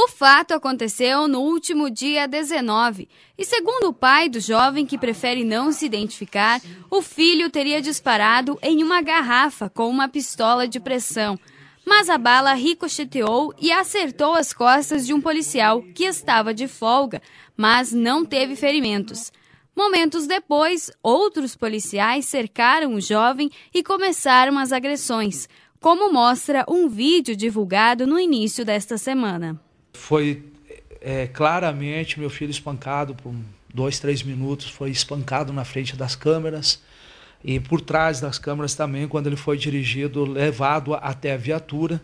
O fato aconteceu no último dia 19 e, segundo o pai do jovem que prefere não se identificar, o filho teria disparado em uma garrafa com uma pistola de pressão. Mas a bala ricocheteou e acertou as costas de um policial que estava de folga, mas não teve ferimentos. Momentos depois, outros policiais cercaram o jovem e começaram as agressões, como mostra um vídeo divulgado no início desta semana. Foi é, claramente meu filho espancado por dois, três minutos, foi espancado na frente das câmeras e por trás das câmeras também, quando ele foi dirigido, levado até a viatura.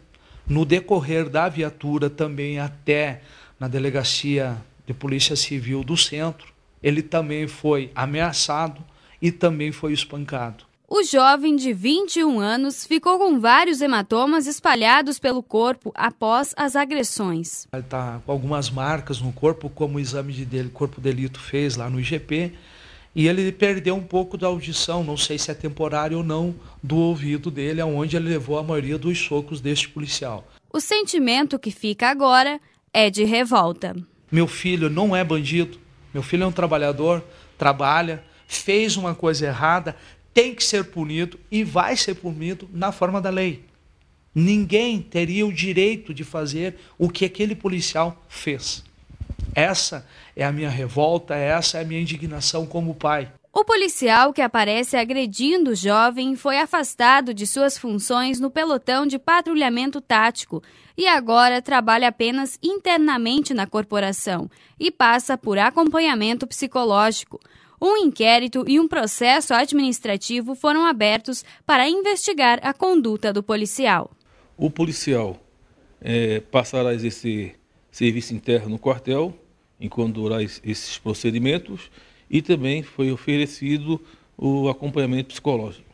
No decorrer da viatura, também até na delegacia de polícia civil do centro, ele também foi ameaçado e também foi espancado. O jovem de 21 anos ficou com vários hematomas espalhados pelo corpo após as agressões. Ele está com algumas marcas no corpo, como o exame de dele, corpo delito fez lá no IGP, e ele perdeu um pouco da audição, não sei se é temporário ou não, do ouvido dele, aonde ele levou a maioria dos socos deste policial. O sentimento que fica agora é de revolta. Meu filho não é bandido, meu filho é um trabalhador, trabalha, fez uma coisa errada, tem que ser punido e vai ser punido na forma da lei. Ninguém teria o direito de fazer o que aquele policial fez. Essa é a minha revolta, essa é a minha indignação como pai. O policial que aparece agredindo o jovem foi afastado de suas funções no pelotão de patrulhamento tático e agora trabalha apenas internamente na corporação e passa por acompanhamento psicológico. Um inquérito e um processo administrativo foram abertos para investigar a conduta do policial. O policial é, passará a exercer serviço interno no quartel, enquanto durar esses procedimentos, e também foi oferecido o acompanhamento psicológico.